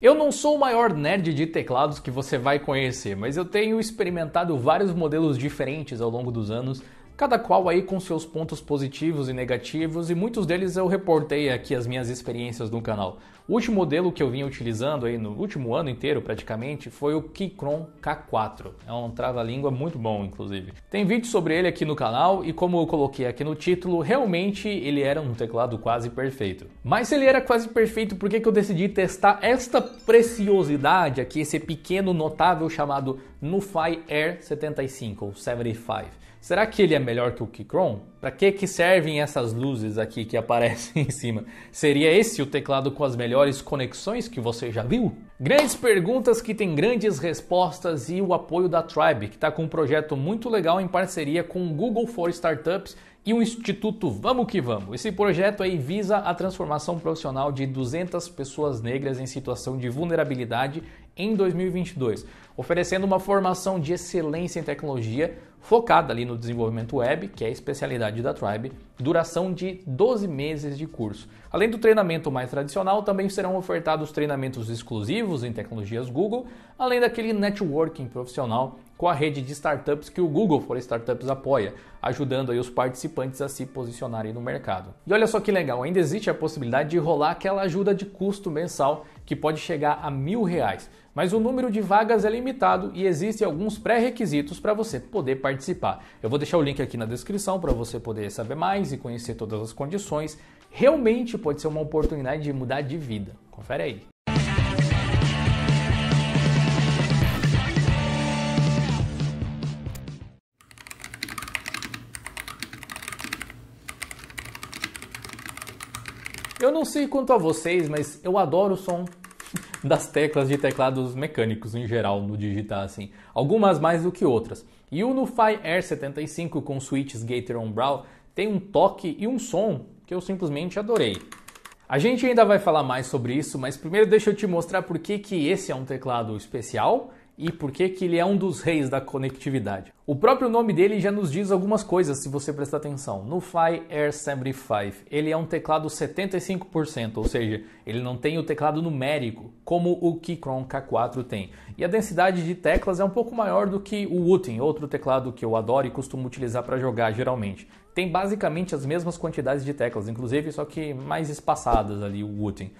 Eu não sou o maior nerd de teclados que você vai conhecer, mas eu tenho experimentado vários modelos diferentes ao longo dos anos cada qual aí com seus pontos positivos e negativos, e muitos deles eu reportei aqui as minhas experiências no canal. O último modelo que eu vinha utilizando aí no último ano inteiro praticamente foi o Kikron K4. É um trava-língua muito bom, inclusive. Tem vídeo sobre ele aqui no canal e como eu coloquei aqui no título, realmente ele era um teclado quase perfeito. Mas se ele era quase perfeito, por que, que eu decidi testar esta preciosidade aqui, esse pequeno notável chamado Nufai Air 75 ou 75? Será que ele é melhor que o Keychron? Para que que servem essas luzes aqui que aparecem em cima? Seria esse o teclado com as melhores conexões que você já viu? Grandes perguntas que têm grandes respostas e o apoio da Tribe, que está com um projeto muito legal em parceria com o Google for Startups e o Instituto Vamos Que Vamos. Esse projeto aí visa a transformação profissional de 200 pessoas negras em situação de vulnerabilidade em 2022, oferecendo uma formação de excelência em tecnologia focada ali no desenvolvimento web, que é a especialidade da Tribe, duração de 12 meses de curso. Além do treinamento mais tradicional, também serão ofertados treinamentos exclusivos em tecnologias Google, além daquele networking profissional com a rede de startups que o Google for Startups apoia, ajudando aí os participantes a se posicionarem no mercado. E olha só que legal, ainda existe a possibilidade de rolar aquela ajuda de custo mensal que pode chegar a mil reais, mas o número de vagas é limitado e existem alguns pré-requisitos para você poder participar. Eu vou deixar o link aqui na descrição para você poder saber mais e conhecer todas as condições. Realmente pode ser uma oportunidade de mudar de vida. Confere aí. Eu não sei quanto a vocês, mas eu adoro o som das teclas de teclados mecânicos em geral no digitar assim, algumas mais do que outras. E o Nufy Air 75 com switches Gator on Brow tem um toque e um som que eu simplesmente adorei. A gente ainda vai falar mais sobre isso, mas primeiro deixa eu te mostrar por que, que esse é um teclado especial e por que, que ele é um dos reis da conectividade. O próprio nome dele já nos diz algumas coisas se você prestar atenção. No Fly Air 75, ele é um teclado 75%, ou seja, ele não tem o teclado numérico como o Keychron K4 tem. E a densidade de teclas é um pouco maior do que o Wooten, outro teclado que eu adoro e costumo utilizar para jogar geralmente. Tem basicamente as mesmas quantidades de teclas, inclusive só que mais espaçadas ali o Wooten.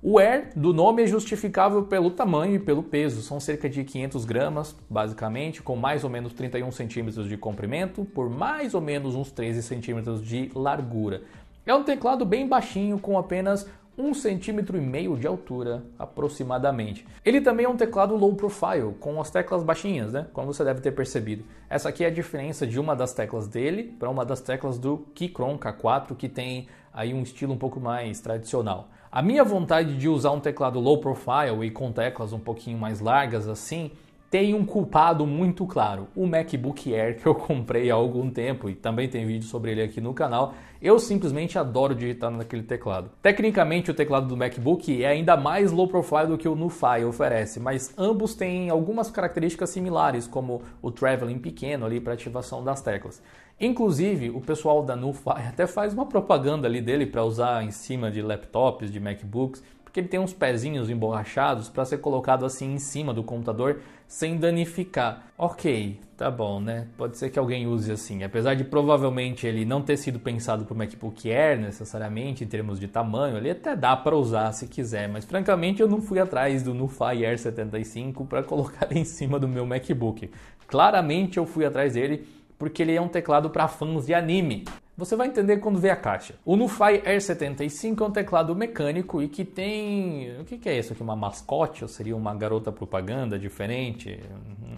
O air do nome é justificável pelo tamanho e pelo peso, são cerca de 500 gramas, basicamente, com mais ou menos 31 centímetros de comprimento por mais ou menos uns 13 centímetros de largura. É um teclado bem baixinho, com apenas um centímetro e meio de altura, aproximadamente. Ele também é um teclado low profile, com as teclas baixinhas, né? Como você deve ter percebido. Essa aqui é a diferença de uma das teclas dele para uma das teclas do Keychron K4, que tem aí um estilo um pouco mais tradicional. A minha vontade de usar um teclado low profile e com teclas um pouquinho mais largas assim tem um culpado muito claro. O MacBook Air que eu comprei há algum tempo e também tem vídeo sobre ele aqui no canal. Eu simplesmente adoro digitar naquele teclado. Tecnicamente, o teclado do MacBook é ainda mais low profile do que o NuFi oferece, mas ambos têm algumas características similares, como o traveling pequeno ali para ativação das teclas. Inclusive, o pessoal da Nufi até faz uma propaganda ali dele para usar em cima de laptops, de MacBooks, porque ele tem uns pezinhos emborrachados para ser colocado assim em cima do computador sem danificar. Ok, tá bom, né? Pode ser que alguém use assim. Apesar de provavelmente ele não ter sido pensado para o MacBook Air necessariamente em termos de tamanho, ele até dá para usar se quiser, mas francamente eu não fui atrás do Nufi Air 75 para colocar em cima do meu MacBook. Claramente eu fui atrás dele porque ele é um teclado para fãs de anime. Você vai entender quando ver a caixa. O Nufai Air 75 é um teclado mecânico e que tem. O que é isso aqui? Uma mascote? Ou seria uma garota propaganda diferente?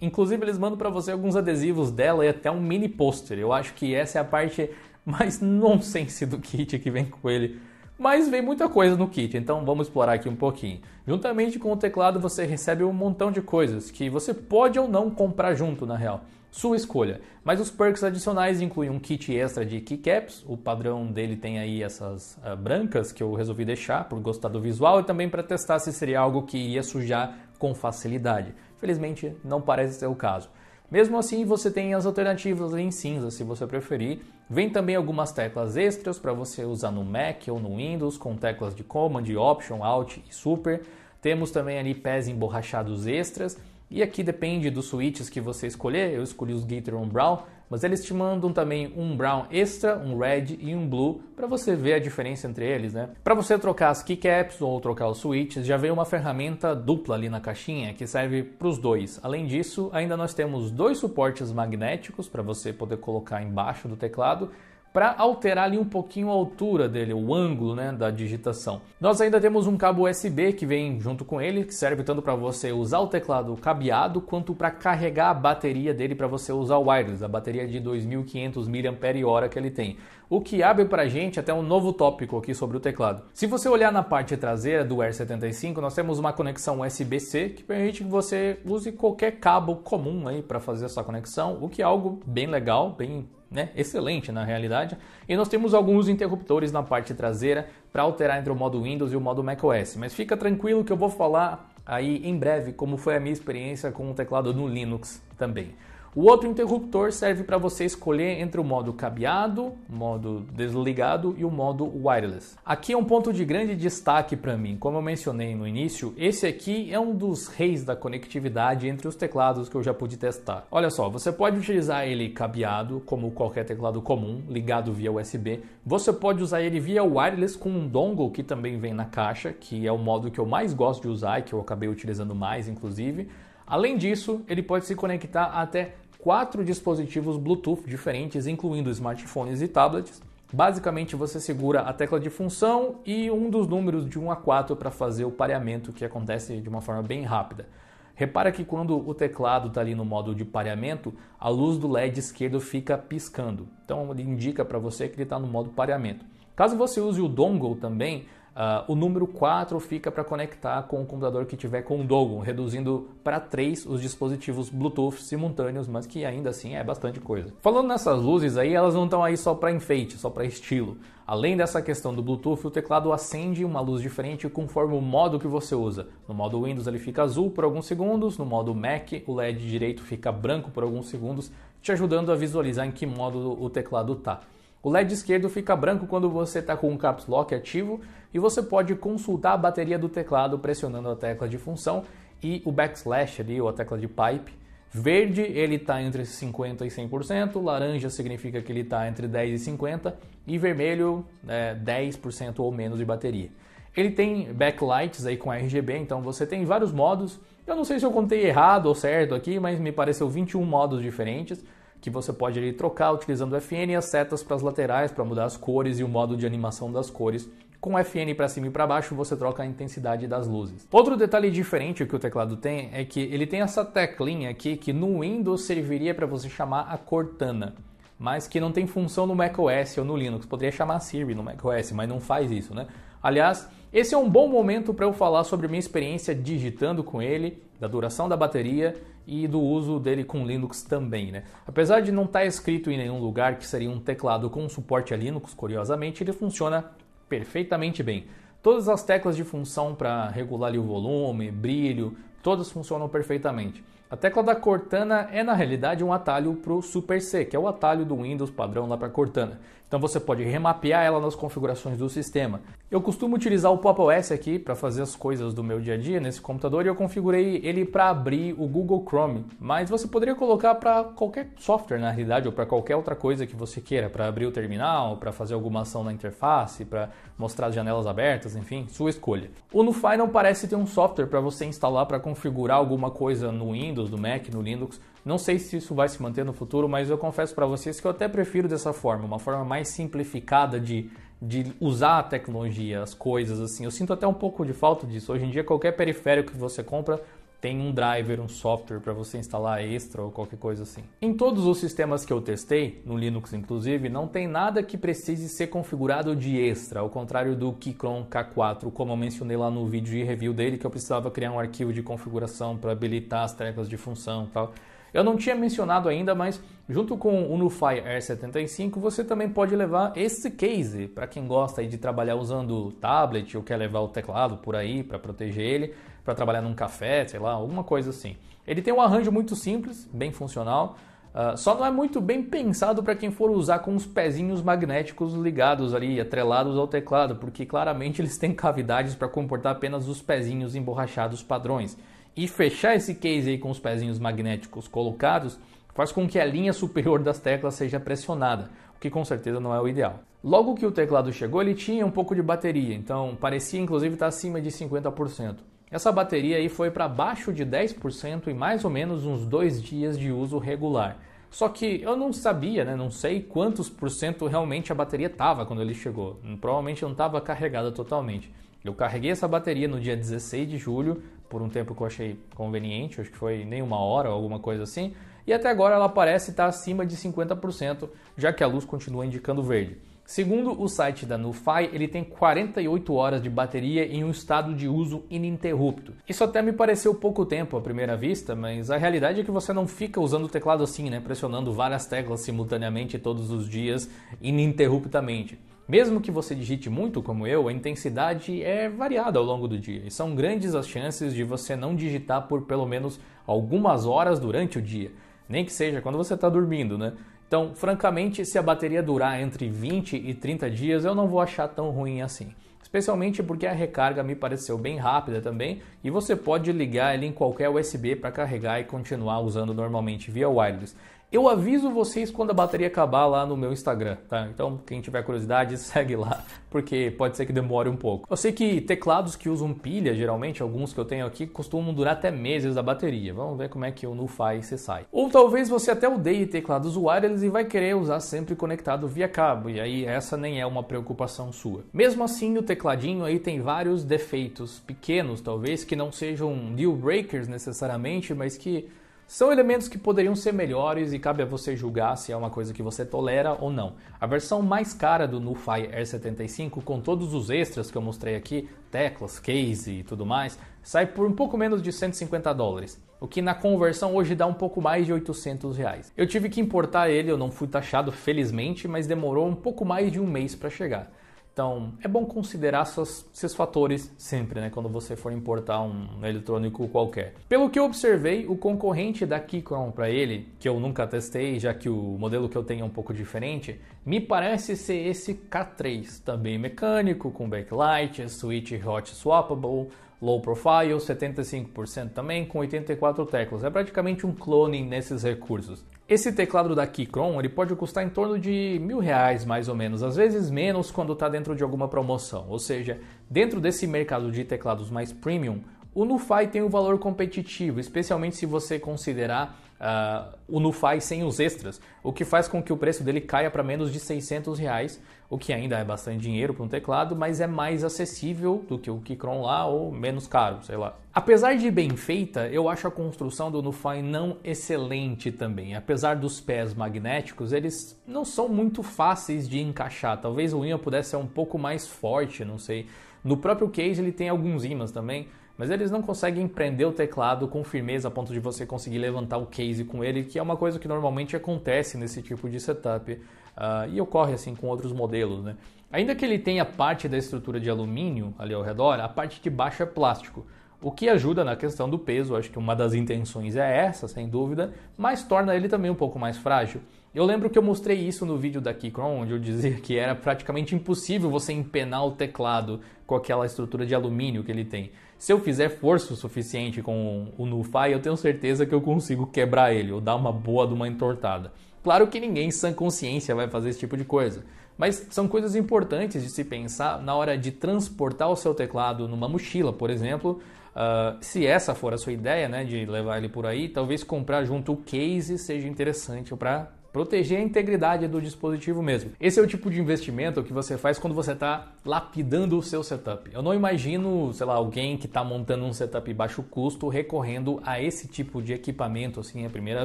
Inclusive, eles mandam para você alguns adesivos dela e até um mini pôster. Eu acho que essa é a parte mais nonsense do kit que vem com ele. Mas vem muita coisa no kit, então vamos explorar aqui um pouquinho. Juntamente com o teclado, você recebe um montão de coisas que você pode ou não comprar junto, na real sua escolha. Mas os perks adicionais incluem um kit extra de keycaps, o padrão dele tem aí essas uh, brancas que eu resolvi deixar por gostar do visual e também para testar se seria algo que iria sujar com facilidade. Felizmente não parece ser o caso. Mesmo assim, você tem as alternativas em cinza, se você preferir. Vem também algumas teclas extras para você usar no Mac ou no Windows, com teclas de Command, Option, Alt e Super. Temos também ali pés emborrachados extras e aqui depende dos switches que você escolher, eu escolhi os Gateron Brown, mas eles te mandam também um brown extra, um red e um blue para você ver a diferença entre eles, né? Para você trocar as keycaps ou trocar os switches, já veio uma ferramenta dupla ali na caixinha que serve para os dois. Além disso, ainda nós temos dois suportes magnéticos para você poder colocar embaixo do teclado para alterar ali um pouquinho a altura dele, o ângulo né, da digitação. Nós ainda temos um cabo USB que vem junto com ele, que serve tanto para você usar o teclado cabeado quanto para carregar a bateria dele para você usar o wireless, a bateria de 2.500 mAh que ele tem o que abre para a gente até um novo tópico aqui sobre o teclado. Se você olhar na parte traseira do Air 75 nós temos uma conexão USB-C que permite que você use qualquer cabo comum aí para fazer essa conexão, o que é algo bem legal, bem né? excelente na realidade. E nós temos alguns interruptores na parte traseira para alterar entre o modo Windows e o modo macOS. Mas fica tranquilo que eu vou falar aí em breve como foi a minha experiência com o teclado no Linux também. O outro interruptor serve para você escolher entre o modo cabeado, modo desligado e o modo wireless. Aqui é um ponto de grande destaque para mim. Como eu mencionei no início, esse aqui é um dos reis da conectividade entre os teclados que eu já pude testar. Olha só, você pode utilizar ele cabeado, como qualquer teclado comum, ligado via USB. Você pode usar ele via wireless com um dongle que também vem na caixa, que é o modo que eu mais gosto de usar e que eu acabei utilizando mais, inclusive. Além disso, ele pode se conectar até quatro dispositivos Bluetooth diferentes, incluindo smartphones e tablets. Basicamente, você segura a tecla de função e um dos números de 1 a 4 para fazer o pareamento, que acontece de uma forma bem rápida. Repara que quando o teclado está ali no modo de pareamento, a luz do LED esquerdo fica piscando. Então, ele indica para você que ele está no modo pareamento. Caso você use o dongle também, Uh, o número 4 fica para conectar com o computador que tiver com Dogon, reduzindo para 3 os dispositivos Bluetooth simultâneos, mas que ainda assim é bastante coisa. Falando nessas luzes aí, elas não estão aí só para enfeite, só para estilo. Além dessa questão do Bluetooth, o teclado acende uma luz diferente conforme o modo que você usa. No modo Windows ele fica azul por alguns segundos, no modo Mac o LED direito fica branco por alguns segundos, te ajudando a visualizar em que modo o teclado está. O LED esquerdo fica branco quando você está com o caps lock ativo e você pode consultar a bateria do teclado pressionando a tecla de função e o backslash ali, ou a tecla de pipe. Verde, ele está entre 50% e 100%, laranja significa que ele está entre 10% e 50%, e vermelho, é, né, 10% ou menos de bateria. Ele tem backlights aí com RGB, então você tem vários modos. Eu não sei se eu contei errado ou certo aqui, mas me pareceu 21 modos diferentes que você pode ali, trocar utilizando FN e as setas para as laterais para mudar as cores e o modo de animação das cores. Com FN para cima e para baixo, você troca a intensidade das luzes. Outro detalhe diferente que o teclado tem é que ele tem essa teclinha aqui que no Windows serviria para você chamar a Cortana mas que não tem função no macOS ou no Linux. Poderia chamar Siri no macOS, mas não faz isso, né? Aliás, esse é um bom momento para eu falar sobre minha experiência digitando com ele, da duração da bateria e do uso dele com Linux também, né? Apesar de não estar tá escrito em nenhum lugar que seria um teclado com suporte a Linux, curiosamente, ele funciona perfeitamente bem. Todas as teclas de função para regular o volume, brilho, todas funcionam perfeitamente. A tecla da Cortana é na realidade um atalho para o Super C, que é o atalho do Windows padrão lá para Cortana. Então você pode remapear ela nas configurações do sistema. Eu costumo utilizar o Pop OS aqui para fazer as coisas do meu dia a dia nesse computador e eu configurei ele para abrir o Google Chrome, mas você poderia colocar para qualquer software na realidade ou para qualquer outra coisa que você queira, para abrir o terminal, para fazer alguma ação na interface, para mostrar as janelas abertas, enfim, sua escolha. O no Final parece ter um software para você instalar para configurar alguma coisa no Windows, no Mac, no Linux. Não sei se isso vai se manter no futuro, mas eu confesso para vocês que eu até prefiro dessa forma, uma forma mais simplificada de de usar a tecnologia, as coisas assim. Eu sinto até um pouco de falta disso. Hoje em dia, qualquer periférico que você compra tem um driver, um software para você instalar extra ou qualquer coisa assim. Em todos os sistemas que eu testei, no Linux inclusive, não tem nada que precise ser configurado de extra, ao contrário do Keychron K4, como eu mencionei lá no vídeo de review dele, que eu precisava criar um arquivo de configuração para habilitar as teclas de função e tal. Eu não tinha mencionado ainda, mas junto com o Nufire R75, você também pode levar esse case para quem gosta de trabalhar usando tablet ou quer levar o teclado por aí para proteger ele, para trabalhar num café, sei lá, alguma coisa assim. Ele tem um arranjo muito simples, bem funcional. Uh, só não é muito bem pensado para quem for usar com os pezinhos magnéticos ligados ali, atrelados ao teclado, porque claramente eles têm cavidades para comportar apenas os pezinhos emborrachados padrões e fechar esse case aí com os pezinhos magnéticos colocados faz com que a linha superior das teclas seja pressionada, o que com certeza não é o ideal. Logo que o teclado chegou, ele tinha um pouco de bateria, então parecia inclusive estar tá acima de 50%. Essa bateria aí foi para baixo de 10% em mais ou menos uns dois dias de uso regular. Só que eu não sabia, né? Não sei quantos por cento realmente a bateria estava quando ele chegou. Provavelmente não estava carregada totalmente. Eu carreguei essa bateria no dia 16 de julho, por um tempo que eu achei conveniente, acho que foi nem uma hora ou alguma coisa assim, e até agora ela parece estar acima de 50%, já que a luz continua indicando verde. Segundo o site da Nufai, ele tem 48 horas de bateria em um estado de uso ininterrupto. Isso até me pareceu pouco tempo à primeira vista, mas a realidade é que você não fica usando o teclado assim, né, pressionando várias teclas simultaneamente todos os dias ininterruptamente. Mesmo que você digite muito como eu, a intensidade é variada ao longo do dia e são grandes as chances de você não digitar por pelo menos algumas horas durante o dia, nem que seja quando você está dormindo, né? Então, francamente, se a bateria durar entre 20 e 30 dias, eu não vou achar tão ruim assim. Especialmente porque a recarga me pareceu bem rápida também e você pode ligar ele em qualquer USB para carregar e continuar usando normalmente via wireless. Eu aviso vocês quando a bateria acabar lá no meu Instagram, tá? Então, quem tiver curiosidade, segue lá, porque pode ser que demore um pouco. Eu sei que teclados que usam pilha, geralmente, alguns que eu tenho aqui, costumam durar até meses da bateria. Vamos ver como é que o Nufai se sai. Ou talvez você até odeie teclados wireless e vai querer usar sempre conectado via cabo, e aí essa nem é uma preocupação sua. Mesmo assim, o tecladinho aí tem vários defeitos, pequenos talvez, que não sejam deal breakers necessariamente, mas que são elementos que poderiam ser melhores e cabe a você julgar se é uma coisa que você tolera ou não. A versão mais cara do NuFi Air 75, com todos os extras que eu mostrei aqui, teclas, case e tudo mais, sai por um pouco menos de 150 dólares, o que na conversão hoje dá um pouco mais de 800 reais. Eu tive que importar ele, eu não fui taxado felizmente, mas demorou um pouco mais de um mês para chegar. Então, é bom considerar seus, seus fatores sempre, né, quando você for importar um eletrônico qualquer. Pelo que eu observei, o concorrente da Kikron para ele, que eu nunca testei, já que o modelo que eu tenho é um pouco diferente, me parece ser esse K3, também mecânico, com backlight, switch hot swappable, low profile, 75% também, com 84 teclas. É praticamente um clone nesses recursos. Esse teclado da Keychron ele pode custar em torno de mil reais mais ou menos, às vezes menos quando está dentro de alguma promoção. Ou seja, dentro desse mercado de teclados mais premium, o NuFi tem um valor competitivo, especialmente se você considerar uh, o NuFi sem os extras, o que faz com que o preço dele caia para menos de 600 reais o que ainda é bastante dinheiro para um teclado, mas é mais acessível do que o Keychron lá ou menos caro, sei lá. Apesar de bem feita, eu acho a construção do NuFi não excelente também. Apesar dos pés magnéticos, eles não são muito fáceis de encaixar. Talvez o ímã pudesse ser um pouco mais forte, não sei. No próprio case ele tem alguns ímãs também, mas eles não conseguem prender o teclado com firmeza a ponto de você conseguir levantar o case com ele, que é uma coisa que normalmente acontece nesse tipo de setup. Uh, e ocorre assim com outros modelos. Né? Ainda que ele tenha parte da estrutura de alumínio ali ao redor, a parte de baixo é plástico, o que ajuda na questão do peso. Acho que uma das intenções é essa, sem dúvida, mas torna ele também um pouco mais frágil. Eu lembro que eu mostrei isso no vídeo da Kikron, onde eu dizia que era praticamente impossível você empenar o teclado com aquela estrutura de alumínio que ele tem. Se eu fizer força o suficiente com o NuFi, eu tenho certeza que eu consigo quebrar ele ou dar uma boa de uma entortada. Claro que ninguém em sã consciência vai fazer esse tipo de coisa, mas são coisas importantes de se pensar na hora de transportar o seu teclado numa mochila, por exemplo. Uh, se essa for a sua ideia, né, de levar ele por aí, talvez comprar junto o case seja interessante para proteger a integridade do dispositivo mesmo. Esse é o tipo de investimento que você faz quando você está lapidando o seu setup. Eu não imagino, sei lá, alguém que está montando um setup baixo custo recorrendo a esse tipo de equipamento assim à primeira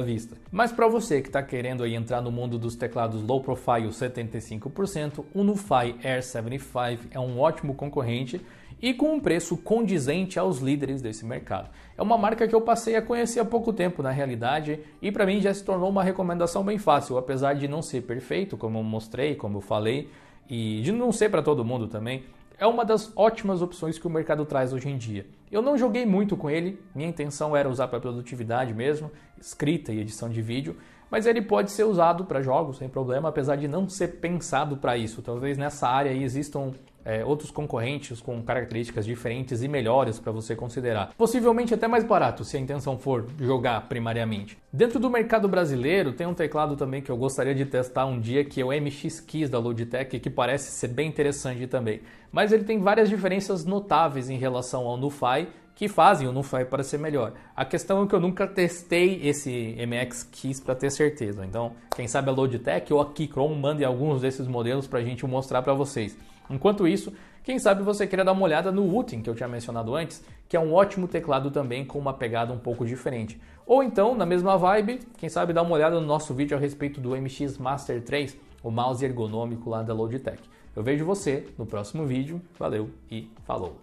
vista. Mas para você que está querendo aí entrar no mundo dos teclados low profile 75%, o nufai Air 75 é um ótimo concorrente e com um preço condizente aos líderes desse mercado. É uma marca que eu passei a conhecer há pouco tempo, na realidade, e para mim já se tornou uma recomendação bem fácil, apesar de não ser perfeito, como eu mostrei, como eu falei, e de não ser para todo mundo também. É uma das ótimas opções que o mercado traz hoje em dia. Eu não joguei muito com ele, minha intenção era usar para produtividade mesmo, escrita e edição de vídeo, mas ele pode ser usado para jogos sem problema, apesar de não ser pensado para isso. Talvez nessa área aí existam é, outros concorrentes com características diferentes e melhores para você considerar. Possivelmente até mais barato, se a intenção for jogar primariamente. Dentro do mercado brasileiro, tem um teclado também que eu gostaria de testar um dia, que é o MX Keys da Logitech, que parece ser bem interessante também. Mas ele tem várias diferenças notáveis em relação ao NuFi, que fazem o NuFi parecer melhor. A questão é que eu nunca testei esse MX Keys para ter certeza. Então, quem sabe a Logitech ou a Keychron mandem alguns desses modelos para a gente mostrar para vocês. Enquanto isso, quem sabe você queira dar uma olhada no Utin que eu tinha mencionado antes, que é um ótimo teclado também com uma pegada um pouco diferente. Ou então, na mesma vibe, quem sabe dar uma olhada no nosso vídeo a respeito do MX Master 3, o mouse ergonômico lá da Logitech. Eu vejo você no próximo vídeo. Valeu e falou!